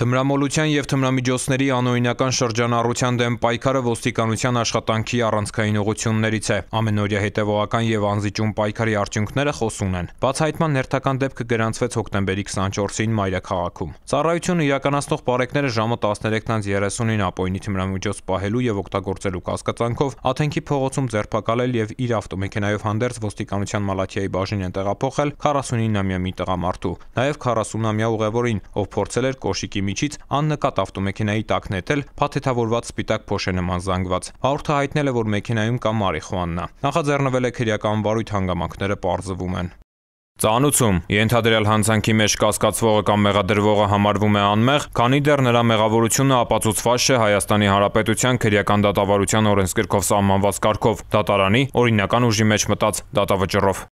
Թմրամոլության եւ թմրամիջոցների անօրինական շրջանառության դեմ պայքարը ոստիկանության աշխատանքի առանցքային ուղություններից է։ Ամենօրյա հետևողական եւ անզիջում պայքարի արդյունքները խոսուն են։ Բացահայտման հերթական դեպքը գրանցվեց հոկտեմբերի 24-ին Մայրաքաղաքում։ Ծառայությունը իրականացնող բարեկները ժամը 13:30-ին ապօրինի թմրամիջոց պահելու եւ օգտագործելու կասկածանքով Աթենքի փողոցում ձերբակալել եւ իր ավտոմեքենայով հանդերձ ոստիկանության Մալաթիայի բաժին են տեղափոխել 49-ամյա մի տղամարդու, նաեւ 40-ամյա ուղևորին, ով փորձել էր կոշիկի միջից աննկատ ավտոմեքենայի տակ նետել փաթեթավորված սպիտակ փոշենման զանգված։ Վարորդը հայտնել է, որ մեքենայում կա մարիխուանա։ Նախաձեռնվել է քրեական վարույթ, հանգամանքները պարզվում են։ Ծանուցում ենթադրյալ հանցանքի մեջ կասկածվողը կամ մեղադրվողը համարվում է անմեղ, քանի դեռ նրա մեղավորությունը ապացուցված չէ Հայաստանի Հանրապետության քրեական դատավարության օրենսգրքով սահմանված կարգով՝ դատարանի օրինական ուժի մեջ մտած դատավճռով։